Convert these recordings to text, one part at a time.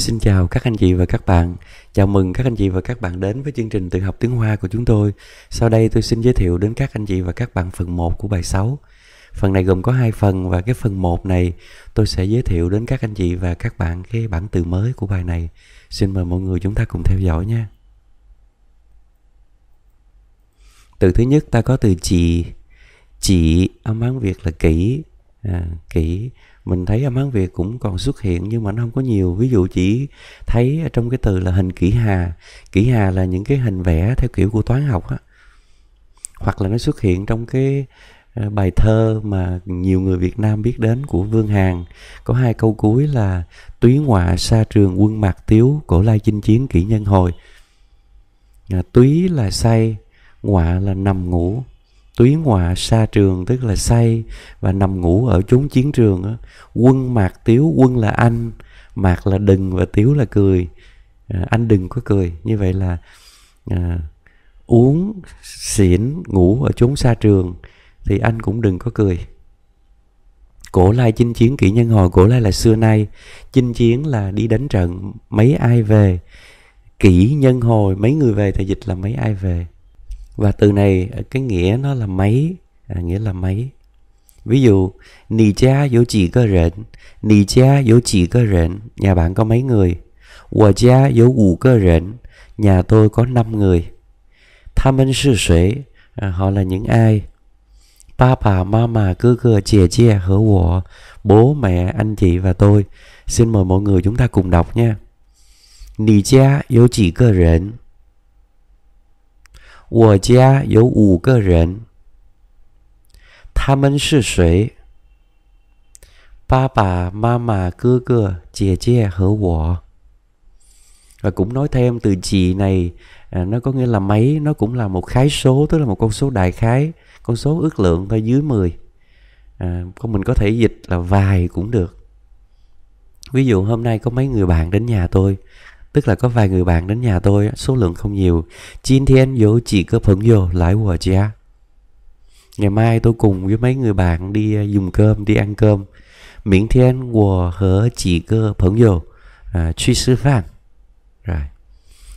Xin chào các anh chị và các bạn. Chào mừng các anh chị và các bạn đến với chương trình tự học tiếng Hoa của chúng tôi. Sau đây tôi xin giới thiệu đến các anh chị và các bạn phần 1 của bài 6. Phần này gồm có hai phần và cái phần 1 này tôi sẽ giới thiệu đến các anh chị và các bạn cái bản từ mới của bài này. Xin mời mọi người chúng ta cùng theo dõi nha. Từ thứ nhất ta có từ chị chị âm án Việt là kỹ. À, kỹ mình thấy âm hán việt cũng còn xuất hiện nhưng mà nó không có nhiều ví dụ chỉ thấy trong cái từ là hình kỷ hà kỷ hà là những cái hình vẽ theo kiểu của toán học á hoặc là nó xuất hiện trong cái ờ, bài thơ mà nhiều người Việt Nam biết đến của Vương Hàn có hai câu cuối là túy ngoạ xa trường quân mạc tiếu cổ lai chinh chiến kỷ nhân hồi à, túy là say ngoạ là nằm ngủ tuyến họa xa trường tức là say và nằm ngủ ở chốn chiến trường á quân mạc tiếu quân là anh mạc là đừng và tiếu là cười à, anh đừng có cười như vậy là à, uống xỉn ngủ ở chốn xa trường thì anh cũng đừng có cười cổ lai chinh chiến kỹ nhân hồi cổ lai là xưa nay chinh chiến là đi đánh trận mấy ai về kỹ nhân hồi mấy người về thì dịch là mấy ai về và từ này cái nghĩa nó là mấy à, nghĩa là mấy ví dụ nì cha vô chỉ cơ rện nì cha vô chỉ cơ rện nhà bạn có mấy người của cha vô ủ cơ rện nhà tôi có 5 người tham minh sư sể à, họ là những ai ba bà mama cơ cơ chè chè hở của bố mẹ anh chị và tôi xin mời mọi người chúng ta cùng đọc nha nì cha vô chỉ cơ rện 我家有五个人。他们是谁？爸爸妈妈哥哥姐姐和我 và cũng nói thêm từ chị này à, nó có nghĩa là mấy nó cũng là một khái số tức là một con số đại khái con số ước lượng thôi dưới 10 à, mình có thể dịch là vài cũng được ví dụ hôm nay có mấy người bạn đến nhà tôi tức là có vài người bạn đến nhà tôi số lượng không nhiều Jin thiên vô chỉ có phấn vô lại hùa chia ngày mai tôi cùng với mấy người bạn đi à, dùng cơm đi ăn cơm miễn thiên hùa hở chỉ cơ phấn vô à, truy sư phạm rồi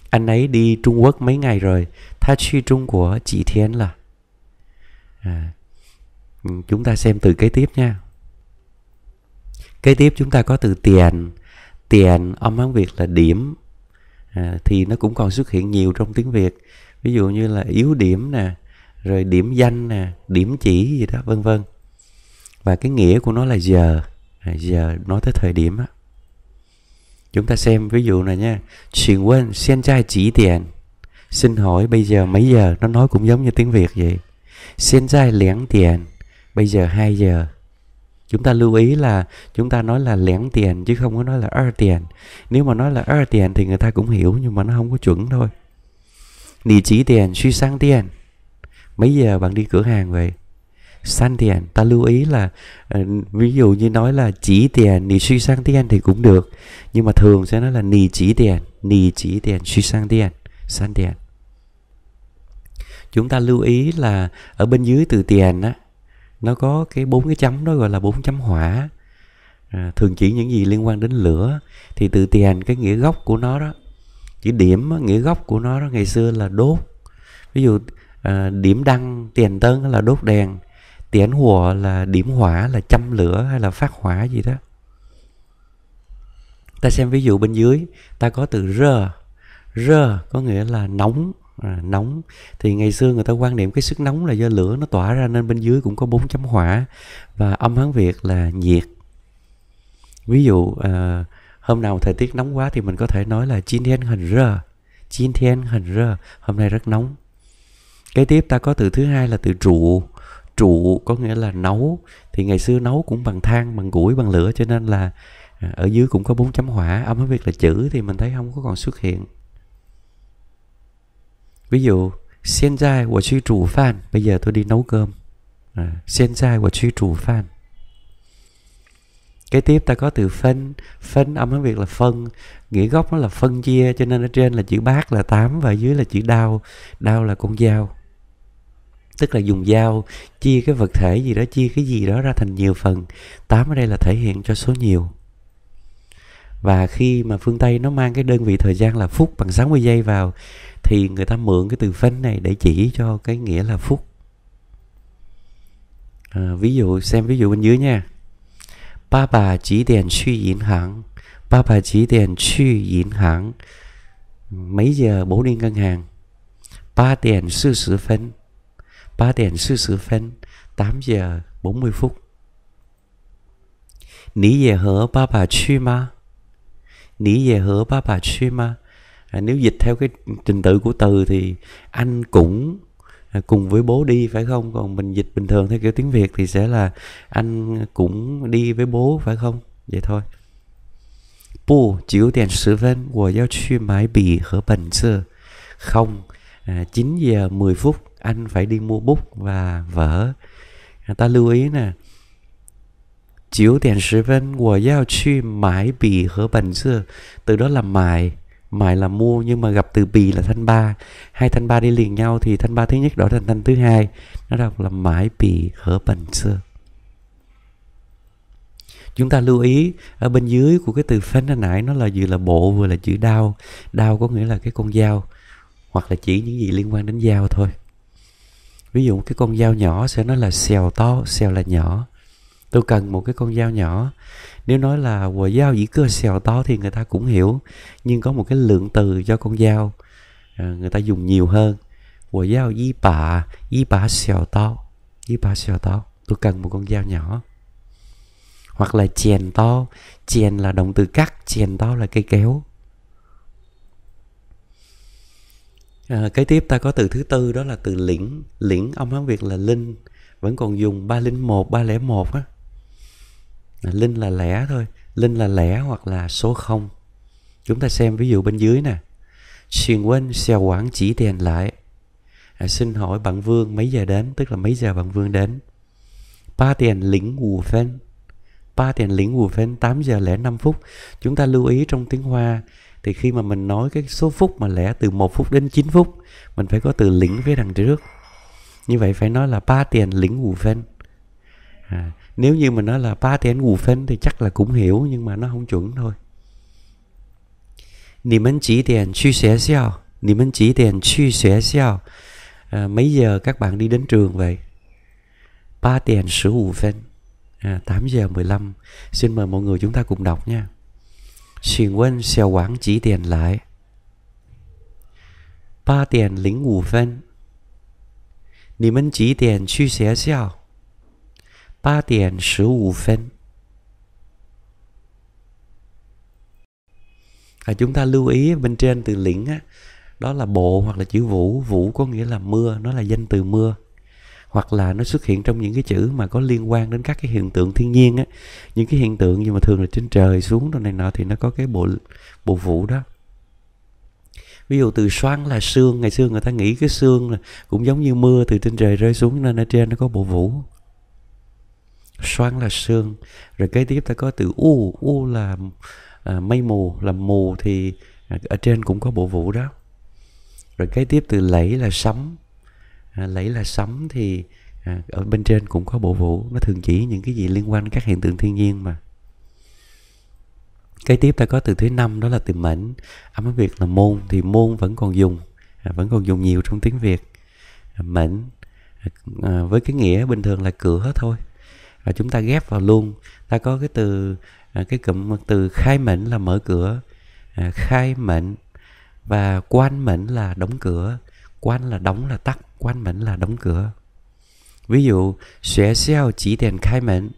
anh ấy đi Trung Quốc mấy ngày rồi tha truy Trung của chị thiên là à, chúng ta xem từ kế tiếp nha kế tiếp chúng ta có từ tiền tiền âm hán việt là điểm à, thì nó cũng còn xuất hiện nhiều trong tiếng việt ví dụ như là yếu điểm nè rồi điểm danh nè điểm chỉ gì đó vân vân và cái nghĩa của nó là giờ à, giờ nói tới thời điểm á chúng ta xem ví dụ này nha xin quên xin trai chỉ tiền xin hỏi bây giờ mấy giờ nó nói cũng giống như tiếng việt vậy xin trai liễn tiền bây giờ 2 giờ chúng ta lưu ý là chúng ta nói là lẻn tiền chứ không có nói là er tiền nếu mà nói là er tiền thì người ta cũng hiểu nhưng mà nó không có chuẩn thôi nì chỉ tiền suy sang tiền mấy giờ bạn đi cửa hàng vậy sang tiền ta lưu ý là ờ, ví dụ như nói là chỉ tiền nì suy sang tiền thì cũng được nhưng mà thường sẽ nói là nì chỉ tiền nì chỉ tiền suy sang tiền sang tiền chúng ta lưu ý là ở bên dưới từ tiền á nó có cái bốn cái chấm đó gọi là bốn chấm hỏa à, thường chỉ những gì liên quan đến lửa thì từ tiền cái nghĩa gốc của nó đó chữ điểm nghĩa gốc của nó đó ngày xưa là đốt ví dụ à, điểm đăng tiền tân là đốt đèn tiền hùa là điểm hỏa là châm lửa hay là phát hỏa gì đó ta xem ví dụ bên dưới ta có từ r r có nghĩa là nóng à, nóng thì ngày xưa người ta quan niệm cái sức nóng là do lửa nó tỏa ra nên bên dưới cũng có bốn chấm hỏa và âm hán việt là nhiệt ví dụ à, hôm nào thời tiết nóng quá thì mình có thể nói là chín thiên hình rơ chín thiên hình rơ hôm nay rất nóng kế tiếp ta có từ thứ hai là từ trụ trụ có nghĩa là nấu thì ngày xưa nấu cũng bằng than bằng củi bằng lửa cho nên là à, ở dưới cũng có bốn chấm hỏa âm hán việt là chữ thì mình thấy không có còn xuất hiện ví dụ xiên dài của truy chủ phan bây giờ tôi đi nấu cơm à, xiên dài của truy chủ phan kế tiếp ta có từ phân phân âm hán việt là phân nghĩa gốc nó là phân chia cho nên ở trên là chữ bát là tám và dưới là chữ đao đao là con dao tức là dùng dao chia cái vật thể gì đó chia cái gì đó ra thành nhiều phần tám ở đây là thể hiện cho số nhiều và khi mà phương tây nó mang cái đơn vị thời gian là phút bằng 60 giây vào thì người ta mượn cái từ phanh này để chỉ cho cái nghĩa là phút à, ví dụ xem ví dụ bên dưới nha ba bà chỉ đèn suy yến hàng ba bà chỉ đèn suy yến hàng mấy giờ bố đi ngân hàng ba đèn sư sử phân ba đèn sư sử phân 8 giờ 40 phút Nǐ ye hở ba bà chú ma? nỉ về hứa ba bà shima à, nếu dịch theo cái trình tự của từ thì anh cũng à, cùng với bố đi phải không còn mình dịch bình thường theo kiểu tiếng việt thì sẽ là anh cũng đi với bố phải không vậy thôi Bù, chiếu tiền sử vân, của giao truy mái bì hở bẩn chưa? Không, à, 9 giờ 10 phút anh phải đi mua bút và vở. À, ta lưu ý nè, 9 điểm 10 phân, 我要去买笔和本子. Từ đó là mải, mải là mua nhưng mà gặp từ bì là thanh ba. Hai thanh ba đi liền nhau thì thanh ba thứ nhất đổi thành thanh thứ hai. Nó đọc là mải bì hở bần xưa. Chúng ta lưu ý ở bên dưới của cái từ phên hồi nãy nó là vừa là bộ vừa là chữ đau, đau có nghĩa là cái con dao hoặc là chỉ những gì liên quan đến dao thôi. Ví dụ cái con dao nhỏ sẽ nói là xèo to, xèo là nhỏ tôi cần một cái con dao nhỏ nếu nói là của dao dĩ cơ xèo to thì người ta cũng hiểu nhưng có một cái lượng từ cho con dao à, người ta dùng nhiều hơn của dao y bà y bà xèo to y bà xèo to tôi cần một con dao nhỏ hoặc là chèn to chèn là động từ cắt chèn to là cây kéo à, cái tiếp ta có từ thứ tư đó là từ lĩnh lĩnh ông hán việt là linh vẫn còn dùng ba linh một ba lẻ một á linh là lẻ thôi linh là lẻ hoặc là số không. chúng ta xem ví dụ bên dưới nè xin quên xeo quản chỉ tiền lại à, xin hỏi bạn vương mấy giờ đến tức là mấy giờ bạn vương đến ba tiền lĩnh wù phen ba tiền lĩnh wù phen tám giờ lẻ năm phút chúng ta lưu ý trong tiếng hoa thì khi mà mình nói cái số phút mà lẻ từ 1 phút đến 9 phút mình phải có từ lĩnh phía đằng trước như vậy phải nói là ba tiền lĩnh wù phen à, nếu như mà nó là ba Paten ngủ phân thì chắc là cũng hiểu nhưng mà nó không chuẩn thôi. Nì mến chỉ tiền chu xé xiao, nì mến chỉ tiền chu xé xiao. À, mấy giờ các bạn đi đến trường vậy? Ba tiền sử ngủ phân. À, 8 giờ 15 Xin mời mọi người chúng ta cùng đọc nha Xin quân xeo quảng chỉ tiền lại Ba tiền lính ngủ phân Nì mến chỉ tiền chu xé xiao 八点十五分. À, chúng ta lưu ý bên trên từ lĩnh á, đó là bộ hoặc là chữ vũ. Vũ có nghĩa là mưa, nó là danh từ mưa. Hoặc là nó xuất hiện trong những cái chữ mà có liên quan đến các cái hiện tượng thiên nhiên á. Những cái hiện tượng nhưng mà thường là trên trời xuống đồ này nọ thì nó có cái bộ bộ vũ đó ví dụ từ xoắn là xương ngày xưa người ta nghĩ cái xương là cũng giống như mưa từ trên trời rơi xuống nên ở trên nó có bộ vũ xoắn là xương rồi kế tiếp ta có từ u u là à, mây mù là mù thì à, ở trên cũng có bộ vũ đó rồi kế tiếp từ lẫy là sấm à, lẫy là sấm thì à, ở bên trên cũng có bộ vũ nó thường chỉ những cái gì liên quan đến các hiện tượng thiên nhiên mà kế tiếp ta có từ thứ năm đó là từ mệnh âm tiếng việt là môn thì môn vẫn còn dùng à, vẫn còn dùng nhiều trong tiếng việt à, mệnh à, à với cái nghĩa bình thường là cửa thôi là chúng ta ghép vào luôn ta có cái từ à, cái cụm từ khai mệnh là mở cửa à, khai mệnh và quan mệnh là đóng cửa quan là đóng là tắt quan mệnh là đóng cửa ví dụ sẽ xeo chỉ tiền khai mệnh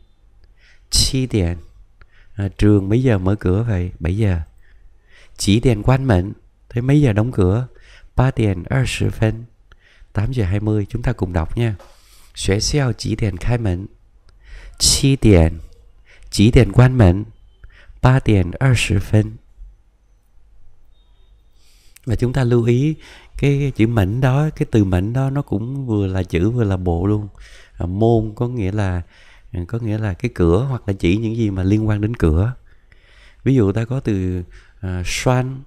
chi tiền à, trường mấy giờ mở cửa vậy 7 giờ chỉ tiền quan mệnh thế mấy giờ đóng cửa 3 đèn 20 phân 8 giờ 20 chúng ta cùng đọc nha sẽ xeo chỉ tiền khai mệnh 七点几点关门？八点二十分. Và chúng ta lưu ý cái, chữ mảnh đó, cái từ mảnh đó nó cũng vừa là chữ vừa là bộ luôn. môn có nghĩa là có nghĩa là cái cửa hoặc là chỉ những gì mà liên quan đến cửa. Ví dụ ta có từ uh, xoan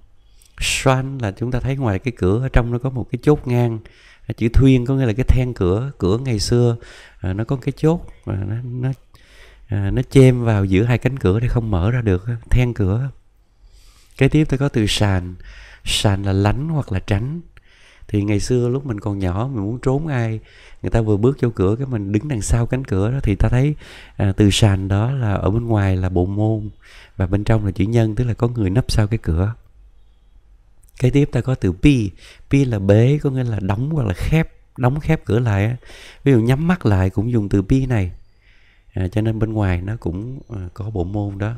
xoan là chúng ta thấy ngoài cái cửa ở trong nó có một cái chốt ngang chữ thuyên có nghĩa là cái then cửa cửa ngày xưa à, nó có cái chốt à, nó nó à, nó chêm vào giữa hai cánh cửa để không mở ra được à, then cửa kế tiếp tôi có từ sàn sàn là lánh hoặc là tránh thì ngày xưa lúc mình còn nhỏ mình muốn trốn ai người ta vừa bước vô cửa cái mình đứng đằng sau cánh cửa đó thì ta thấy à, từ sàn đó là ở bên ngoài là bộ môn và bên trong là chữ nhân tức là có người nấp sau cái cửa kế tiếp ta có từ pi pi là bế có nghĩa là đóng hoặc là khép đóng khép cửa lại ví dụ nhắm mắt lại cũng dùng từ pi này à, cho nên bên ngoài nó cũng à, có bộ môn đó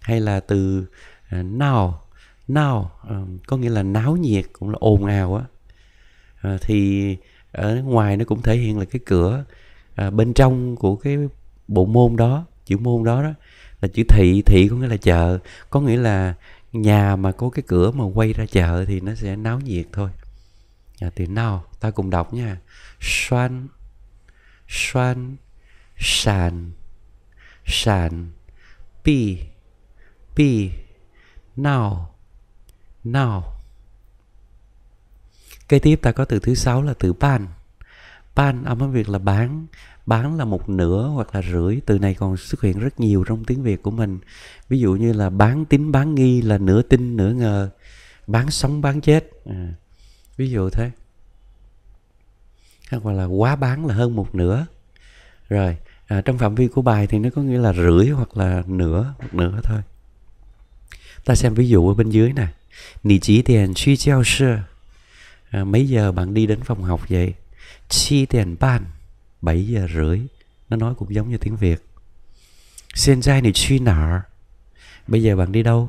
hay là từ à, nào nào à, có nghĩa là náo nhiệt cũng là ồn ào á à, thì ở ngoài nó cũng thể hiện là cái cửa à, bên trong của cái bộ môn đó chữ môn đó đó là chữ thị thị có nghĩa là chợ có nghĩa là nhà mà có cái cửa mà quay ra chợ thì nó sẽ náo nhiệt thôi à, thì nào ta cùng đọc nha xoan xoan sàn sàn pi pi nào nào kế tiếp ta có từ thứ sáu là từ ban ban âm Việt là bán bán là một nửa hoặc là rưỡi từ này còn xuất hiện rất nhiều trong tiếng việt của mình ví dụ như là bán tín bán nghi là nửa tin nửa ngờ bán sống bán chết à, ví dụ thế hoặc là quá bán là hơn một nửa rồi à, trong phạm vi của bài thì nó có nghĩa là rưỡi hoặc là nửa một nửa thôi ta xem ví dụ ở bên dưới nè nì chỉ tiền suy treo sơ à, mấy giờ bạn đi đến phòng học vậy chi tiền ban 7 giờ rưỡi nó nói cũng giống như tiếng Việt Xin dai này truy nở Bây giờ bạn đi đâu?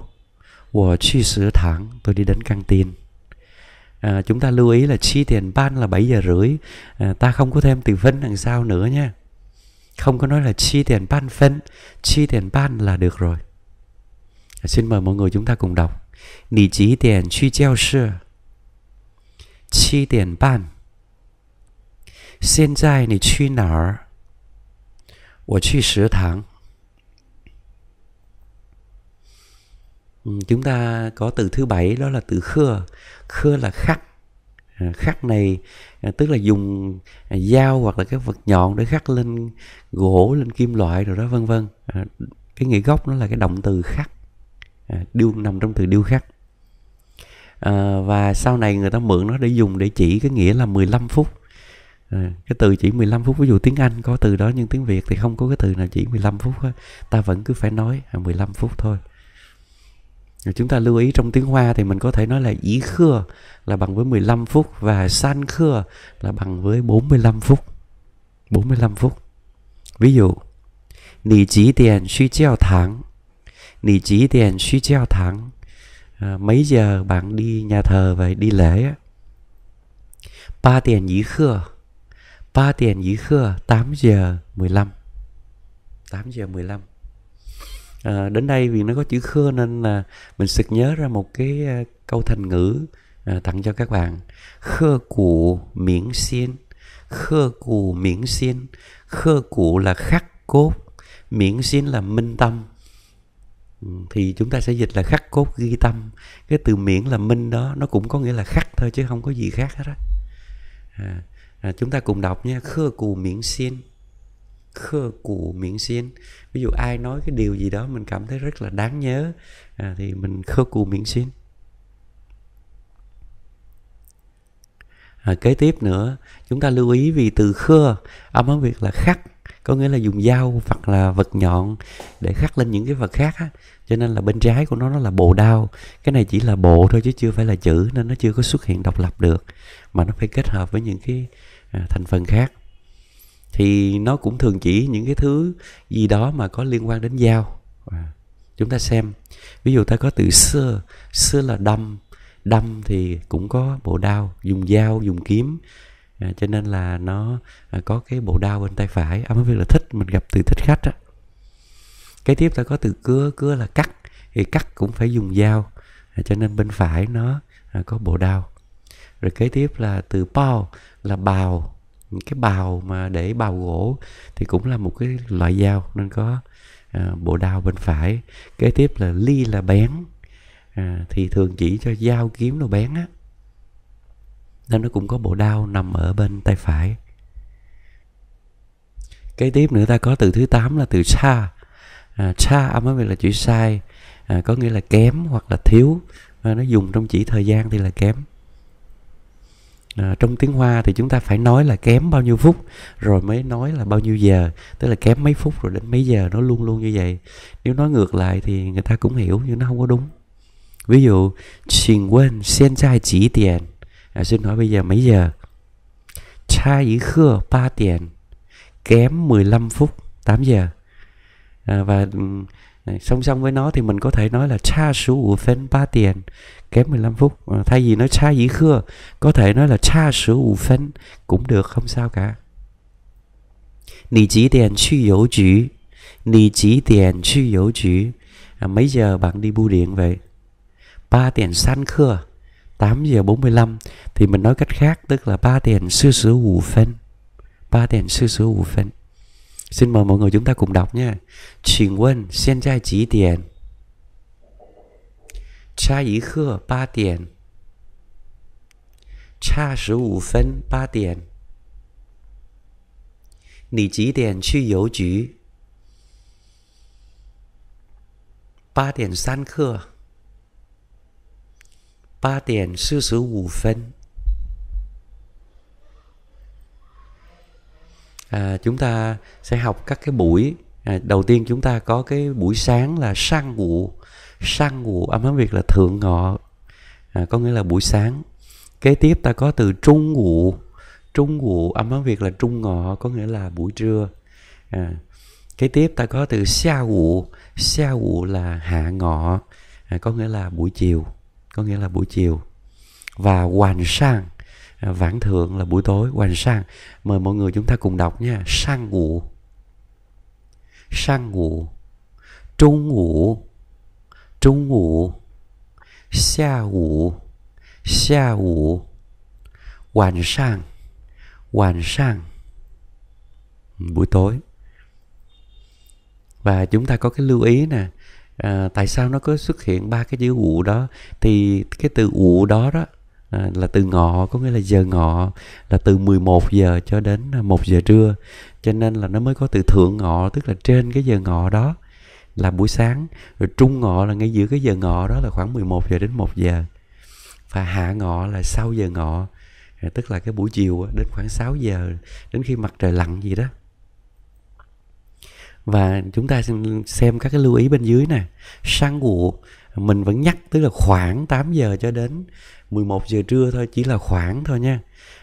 Wo truy sửa thẳng Tôi đi đến căng tin à, Chúng ta lưu ý là chi tiền ban là 7 giờ rưỡi à, Ta không có thêm từ phân đằng sau nữa nha Không có nói là chi tiền ban phân Chi tiền ban là được rồi à, Xin mời mọi người chúng ta cùng đọc Nì chí tiền truy treo sư Chi tiền ban 现在你去哪儿？我去食堂。Chúng ta có từ thứ bảy đó là từ khơ, khơ là khắc. À, khắc này à, tức là dùng à, dao hoặc là cái vật nhọn để khắc lên gỗ, lên kim loại rồi đó vân vân. Cái nghĩa gốc nó là cái động từ khắc. Điêu nằm trong từ điêu khắc. và sau này người ta mượn nó để dùng để chỉ cái nghĩa là 15 phút Ừ, cái từ chỉ 15 phút ví dụ tiếng Anh có từ đó nhưng tiếng Việt thì không có cái từ nào chỉ 15 phút hết. ta vẫn cứ phải nói à, 15 phút thôi chúng ta lưu ý trong tiếng Hoa thì mình có thể nói là ý khưa là bằng với 15 phút và san khưa là bằng với 45 phút 45 phút ví dụ Nì chỉ tiền suy treo tháng Nì chỉ tiền suy treo tháng à, Mấy giờ bạn đi nhà thờ vậy đi lễ Ba tiền ý khưa ba tiền ý khơ 8 giờ 15 8 giờ 15 à, ờ, đến đây vì nó có chữ khơ nên là mình sực nhớ ra một cái ờ, câu thành ngữ à, tặng cho các bạn khơ cụ miễn xiên khơ cụ miễn xiên khơ cụ là khắc cốt miễn xiên là minh tâm ừ, thì chúng ta sẽ dịch là khắc cốt ghi tâm cái từ miễn là minh đó nó cũng có nghĩa là khắc thôi chứ không có gì khác hết á à, à, chúng ta cùng đọc nha khơ cù miễn xin khơ cù miễn xin ví dụ ai nói cái điều gì đó mình cảm thấy rất là đáng nhớ à, thì mình khơ cù miễn xin à, kế tiếp nữa chúng ta lưu ý vì từ khơ âm hán việt là khắc có nghĩa là dùng dao hoặc là vật nhọn để khắc lên những cái vật khác á cho nên là bên trái của nó nó là bộ đao cái này chỉ là bộ thôi chứ chưa phải là chữ nên nó chưa có xuất hiện độc lập được mà nó phải kết hợp với những cái À, thành phần khác thì nó cũng thường chỉ những cái thứ gì đó mà có liên quan đến dao à, chúng ta xem ví dụ ta có từ xưa xưa là đâm đâm thì cũng có bộ đao dùng dao dùng kiếm à, cho nên là nó à, có cái bộ đao bên tay phải âm à, việc là thích mình gặp từ thích khách á cái tiếp ta có từ cưa cưa là cắt thì cắt cũng phải dùng dao à, cho nên bên phải nó à, có bộ đao rồi kế tiếp là từ bao là bào cái bào mà để bào gỗ thì cũng là một cái loại dao nên có à, bộ đao bên phải kế tiếp là ly là bén à, thì thường chỉ cho dao kiếm đồ bén á nên nó cũng có bộ đao nằm ở bên tay phải kế tiếp nữa ta có từ thứ 8 là từ xa à, xa âm ấy là chữ sai à, có nghĩa là kém hoặc là thiếu à, nó dùng trong chỉ thời gian thì là kém à, trong tiếng hoa thì chúng ta phải nói là kém bao nhiêu phút rồi mới nói là bao nhiêu giờ tức là kém mấy phút rồi đến mấy giờ nó luôn luôn như vậy nếu nói ngược lại thì người ta cũng hiểu nhưng nó không có đúng ví dụ xin quên xin trai chỉ tiền à, xin hỏi bây giờ mấy giờ cha ý khưa ba tiền kém 15 phút 8 giờ à, và ừ, song song với nó thì mình có thể nói là cha số của phân ba tiền kém 15 phút ờ, thay vì nói xa dĩ khưa có thể nói là xa sử ủ phân cũng được không sao cả Nì chỉ tiền chu yếu chứ Nì chỉ tiền chu yếu chứ à, Mấy giờ bạn đi bưu điện vậy? 3 tiền san khưa 8 giờ 45 Thì mình nói cách khác tức là 3 tiền sư sử ủ phân 3 tiền sư sử ủ phân Xin mời mọi người chúng ta cùng đọc nha Xin quên, xin trai chỉ tiền 差一刻八点，差十五分八点。你几点去邮局？八点三刻，八点四十五分。À, chúng ta sẽ học các cái buổi à, đầu tiên chúng ta có cái buổi sáng là sang ngủ sang ngủ âm hán việt là thượng ngọ à, có nghĩa là buổi sáng kế tiếp ta có từ trung ngủ trung ngủ âm hán việt là trung ngọ có nghĩa là buổi trưa à, kế tiếp ta có từ xa ngủ xa ngủ là hạ ngọ à, có nghĩa là buổi chiều có nghĩa là buổi chiều và hoàn sang à, vãn thượng là buổi tối hoàn sang mời mọi người chúng ta cùng đọc nha sang ngủ sang ngủ trung ngủ 中午，下午，下午，晚上，晚上，buổi tối. Và chúng ta có cái lưu ý nè, à, tại sao nó có xuất hiện ba cái chữ ụ đó? Thì cái từ ụ đó đó À, là từ ngọ có nghĩa là giờ ngọ là từ 11 giờ cho đến 1 à, giờ trưa cho nên là nó mới có từ thượng ngọ tức là trên cái giờ ngọ đó là buổi sáng rồi trung ngọ là ngay giữa cái giờ ngọ đó là khoảng 11 giờ đến 1 giờ và hạ ngọ là sau giờ ngọ tức là cái buổi chiều đến khoảng 6 giờ đến khi mặt trời lặn gì đó và chúng ta xem các cái lưu ý bên dưới nè sang ngủ mình vẫn nhắc tức là khoảng 8 giờ cho đến 11 giờ trưa thôi chỉ là khoảng thôi nha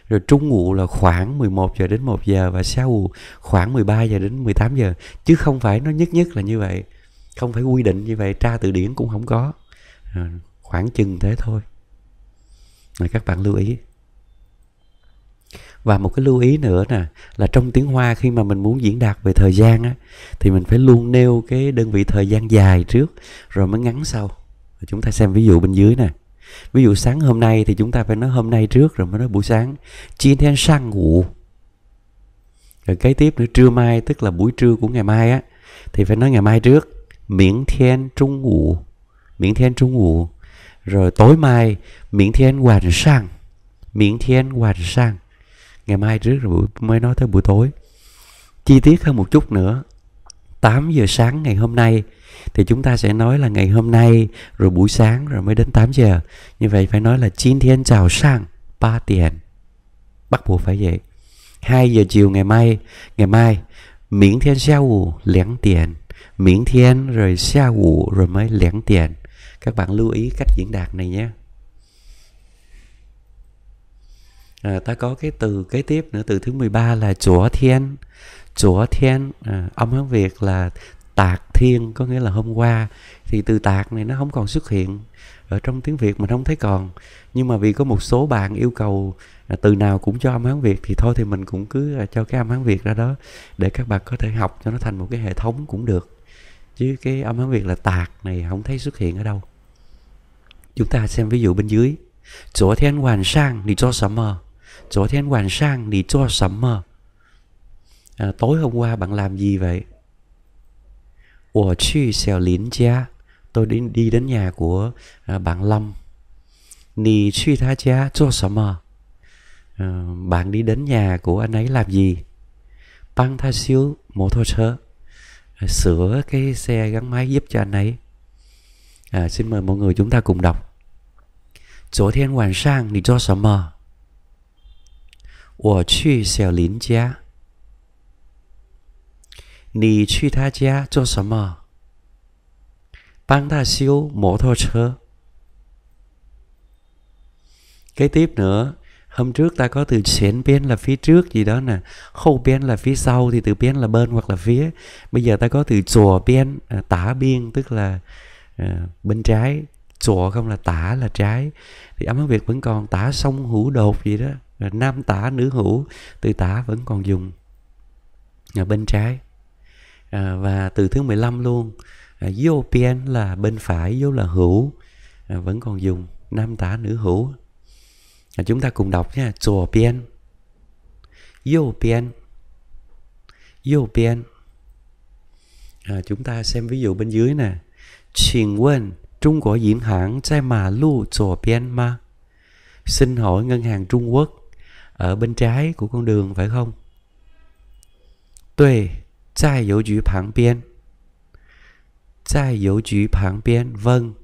rồi trung ngủ là khoảng 11 giờ đến 1 giờ và sau khoảng 13 giờ đến 18 giờ chứ không phải nó nhất nhất là như vậy không phải quy định như vậy tra từ điển cũng không có à, khoảng chừng thế thôi rồi các bạn lưu ý và một cái lưu ý nữa nè là trong tiếng hoa khi mà mình muốn diễn đạt về thời gian á thì mình phải luôn nêu cái đơn vị thời gian dài trước rồi mới ngắn sau chúng ta xem ví dụ bên dưới nè ví dụ sáng hôm nay thì chúng ta phải nói hôm nay trước rồi mới nói buổi sáng chín thêm sang ngủ rồi kế tiếp nữa trưa mai tức là buổi trưa của ngày mai á thì phải nói ngày mai trước miễn thiên trung ngủ miễn thiên trung ngủ rồi tối mai miễn thiên miễn thiên ngày mai trước rồi buổi, mới nói tới buổi tối chi tiết hơn một chút nữa 8 giờ sáng ngày hôm nay thì chúng ta sẽ nói là ngày hôm nay rồi buổi sáng rồi mới đến 8 giờ như vậy phải nói là chín thiên chào sang ba tiền bắt buộc phải vậy 2 giờ chiều ngày mai ngày mai miễn thiên sao lén tiền miễn thiên rồi xa ủ rồi mới lẻn tiền các bạn lưu ý cách diễn đạt này nhé à, ta có cái từ kế tiếp nữa từ thứ 13 là chúa thiên chúa thiên à, âm hán việt là tạc thiên có nghĩa là hôm qua thì từ tạc này nó không còn xuất hiện ở trong tiếng việt mình không thấy còn nhưng mà vì có một số bạn yêu cầu à, từ nào cũng cho âm hán việt thì thôi thì mình cũng cứ à, cho cái âm hán việt ra đó để các bạn có thể học cho nó thành một cái hệ thống cũng được chứ cái âm hán việt là tạc này không thấy xuất hiện ở đâu chúng ta xem ví dụ bên dưới Chỗ thiên hoàn sang thì cho sắm mờ Chỗ thiên hoàn sang thì cho sắm mờ à, Tối hôm qua bạn làm gì vậy? Của chi xèo lín cha Tôi đi, đi đến nhà của à, bạn Lâm Nì chi tha cha cho sắm mờ à, Bạn đi đến nhà của anh ấy làm gì? Băng tha xíu mô thô chơ sửa cái xe gắn máy giúp cho anh ấy à, xin mời mọi người chúng ta cùng đọc Chỗ thiên hoàn sang đi cho 昨天晚上你做什么？我去小林家。你去他家做什么？帮他修摩托车。Kế tiếp nữa, hôm trước ta có từ xuyển bên là phía trước gì đó nè khâu bên là phía sau thì từ bên là bên hoặc là phía bây giờ ta có từ chùa bên à, tả biên tức là à, bên trái chùa không là tả là trái thì âm việt vẫn còn tả sông hữu đột gì đó nam tả nữ hữu từ tả vẫn còn dùng ở bên trái à, và từ thứ 15 luôn à, Yopian là bên phải vô là hữu à, vẫn còn dùng nam tả nữ hữu Chúng ta cùng đọc nha. 左边,右边,右边. À, chúng ta xem ví dụ bên dưới nè. Xin quên, Trung Quốc diễn hãng tại mà lu 左边 ma. Xin hỏi ngân hàng Trung Quốc ở bên trái của con đường phải không? Tuệ, tại dấu chữ phản biên. Tại dấu chữ phản biên, vâng,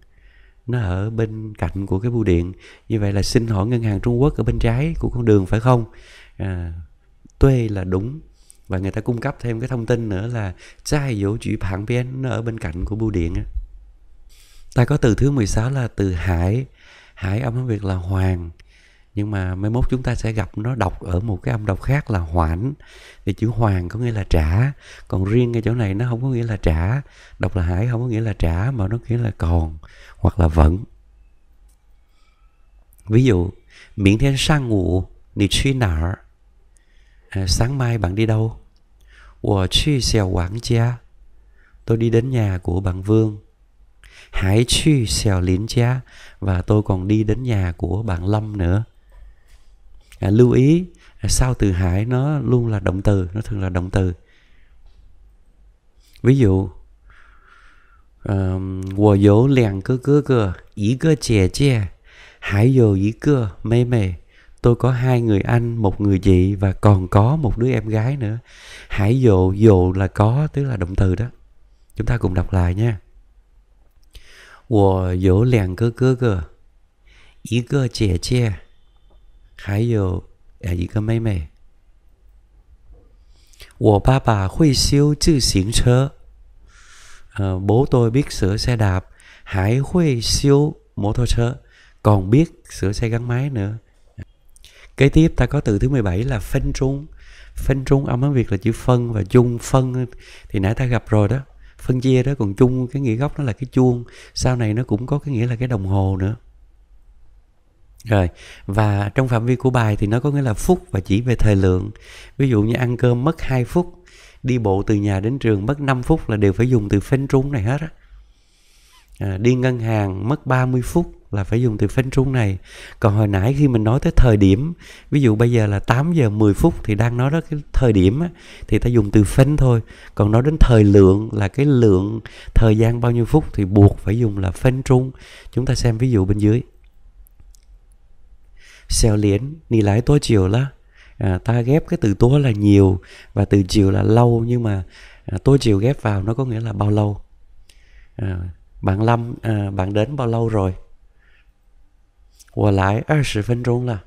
nó ở bên cạnh của cái bưu điện như vậy là xin hỏi ngân hàng trung quốc ở bên trái của con đường phải không à, tuê là đúng và người ta cung cấp thêm cái thông tin nữa là trai dỗ chỉ phản biến nó ở bên cạnh của bưu điện ta có từ thứ 16 là từ hải hải âm việc là hoàng nhưng mà mai mốt chúng ta sẽ gặp nó đọc ở một cái âm đọc khác là hoãn thì chữ hoàng có nghĩa là trả còn riêng cái chỗ này nó không có nghĩa là trả đọc là hải không có nghĩa là trả mà nó nghĩa là còn hoặc là vẫn ví dụ miễn thiên sang ngủ nì truy nở à, sáng mai bạn đi đâu Wo truy xèo quảng gia tôi đi đến nhà của bạn vương hãy truy xèo lín gia và tôi còn đi đến nhà của bạn lâm nữa à, lưu ý à, sau từ hải nó luôn là động từ nó thường là động từ ví dụ 嗯，我有两个哥哥，一个姐姐，还有一个妹妹。Tôi có hai người anh, một người chị và còn có một đứa em gái nữa. Hãy dụ, dụ là có, tức là động từ đó. Chúng ta cùng đọc lại nha. Tôi Tôi có hai người người người một một 我有两个哥哥，一个姐姐，还有呃一个妹妹。我爸爸会修自行车。Ờ, bố tôi biết sửa xe đạp hải huê siêu mô tô chơ còn biết sửa xe gắn máy nữa kế tiếp ta có từ thứ 17 là phân trung phân trung âm tiếng việt là chữ phân và chung phân thì nãy ta gặp rồi đó phân chia đó còn chung cái nghĩa gốc nó là cái chuông sau này nó cũng có cái nghĩa là cái đồng hồ nữa rồi và trong phạm vi của bài thì nó có nghĩa là phút và chỉ về thời lượng ví dụ như ăn cơm mất 2 phút đi bộ từ nhà đến trường mất 5 phút là đều phải dùng từ phanh trúng này hết á à, đi ngân hàng mất 30 phút là phải dùng từ phanh trúng này còn hồi nãy khi mình nói tới thời điểm ví dụ bây giờ là 8 giờ 10 phút thì đang nói đó cái thời điểm á, thì ta dùng từ phanh thôi còn nói đến thời lượng là cái lượng thời gian bao nhiêu phút thì buộc phải dùng là phanh trúng chúng ta xem ví dụ bên dưới 小莲，你来多久了？à, ta ghép cái từ tua là nhiều và từ chiều là lâu nhưng mà à, tua chiều ghép vào nó có nghĩa là bao lâu à, bạn lâm à, bạn đến bao lâu rồi Quả lại 20 phân trung là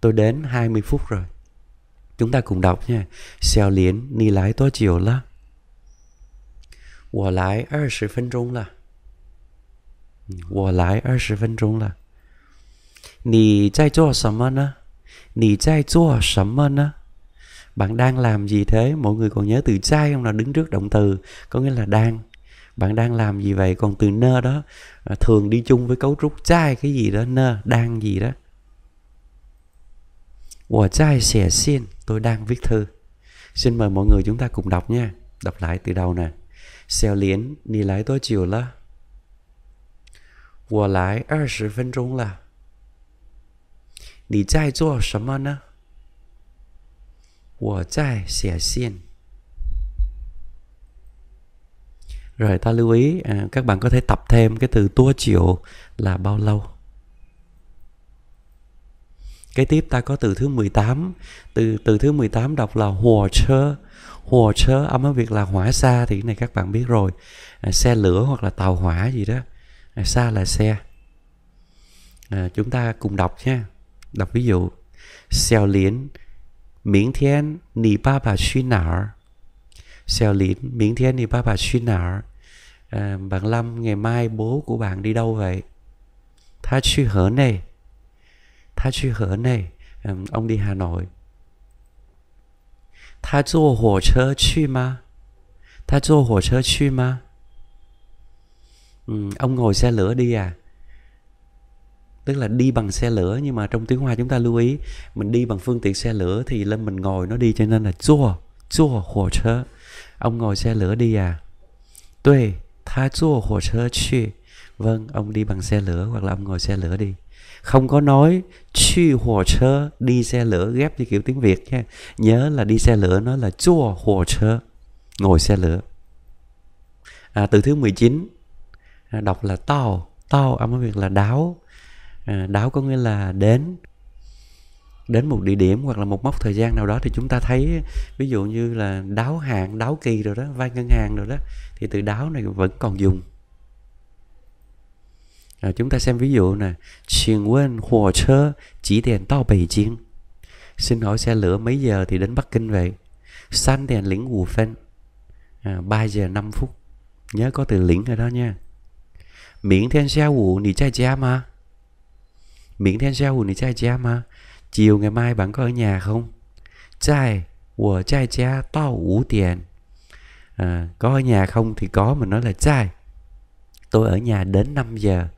tôi đến 20 phút rồi chúng ta cùng đọc nha xèo liến ni lái tua chiều là Quả lại 20 phân trung là Quả lại 20 phân trung là 你在做什么呢？Nì chai chua sấm mân Bạn đang làm gì thế? Mọi người còn nhớ từ trai không là đứng trước động từ Có nghĩa là đang Bạn đang làm gì vậy? Còn từ nơ đó à, Thường đi chung với cấu trúc trai cái gì đó Nơ, đang gì đó Wo trai xẻ xin Tôi đang viết thư Xin mời mọi người chúng ta cùng đọc nha Đọc lại từ đầu nè Xèo liến, đi lái tôi chiều là 我来二十分钟了。你在做什么呢？我在写信。Rồi ta lưu ý à, các bạn có thể tập thêm cái từ tua chiều là bao lâu. Cái tiếp ta có từ thứ 18. Từ từ thứ 18 đọc là hồ chơ. Hồ chơ âm ở việc là hỏa xa thì cái này các bạn biết rồi. À, xe lửa hoặc là tàu hỏa gì đó. xa à, là xe. chúng ta cùng đọc nha. Đọc ví dụ, Xiao Liên, Miễn Thiên, Nì Ba Bà Suy Nở. Xiao Liên, Miễn Thiên, Nì Ba Bà Suy Nở. À, bạn Lâm, ngày mai bố của bạn đi đâu vậy? Tha Suy Hở này. Tha Suy Hở này. À, ông đi Hà Nội. Tha Zô Hổ Chơ Chư Ma. Tha Zô Hổ Chơ Chư Ma. Ừ, ông ngồi xe lửa đi à? tức là đi bằng xe lửa nhưng mà trong tiếng hoa chúng ta lưu ý mình đi bằng phương tiện xe lửa thì lên mình ngồi nó đi cho nên là chua chua hồ chơ ông ngồi xe lửa đi à tuệ tha chua hồ chơ chi vâng ông đi bằng xe lửa hoặc là ông ngồi xe lửa đi không có nói chi hồ chơ đi xe lửa ghép như kiểu tiếng việt nha nhớ là đi xe lửa nó là chua hồ chơ ngồi xe lửa à, từ thứ 19 à, đọc là tàu tàu âm tiếng việt là đáo à, đáo có nghĩa là đến đến một địa điểm hoặc là một mốc thời gian nào đó thì chúng ta thấy ví dụ như là đáo hạn đáo kỳ rồi đó vay ngân hàng rồi đó thì từ đáo này vẫn còn dùng à, chúng ta xem ví dụ nè xin quên hồ chơ chỉ tiền to bầy chiên, xin hỏi xe lửa mấy giờ thì đến bắc kinh vậy san tiền lĩnh hồ phen, à, 3 giờ 5 phút nhớ có từ lĩnh ở đó nha miễn thêm xe hồ thì chai cha mà miễn thiên sao hùn chai cha mà chiều ngày mai bạn có ở nhà không trai của trai cha tao ủ tiền à, có ở nhà không thì có mình nói là trai tôi ở nhà đến 5 giờ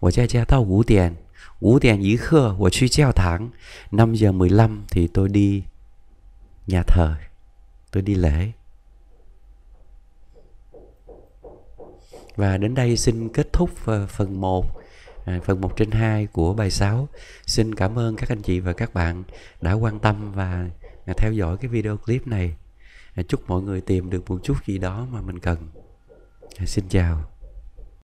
của trai cha tao ủ tiền ủ tiền dĩ khưa của truy treo thẳng 5 giờ 15 thì tôi đi nhà thờ tôi đi lễ và đến đây xin kết thúc ờ, phần 1 À, phần 1 trên 2 của bài 6. Xin cảm ơn các anh chị và các bạn đã quan tâm và à, theo dõi cái video clip này. À, chúc mọi người tìm được một chút gì đó mà mình cần. Xin chào.